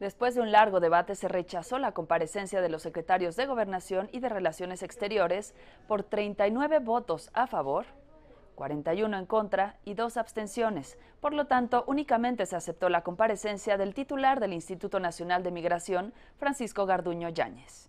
Después de un largo debate se rechazó la comparecencia de los secretarios de Gobernación y de Relaciones Exteriores por 39 votos a favor, 41 en contra y dos abstenciones. Por lo tanto, únicamente se aceptó la comparecencia del titular del Instituto Nacional de Migración, Francisco Garduño Yáñez.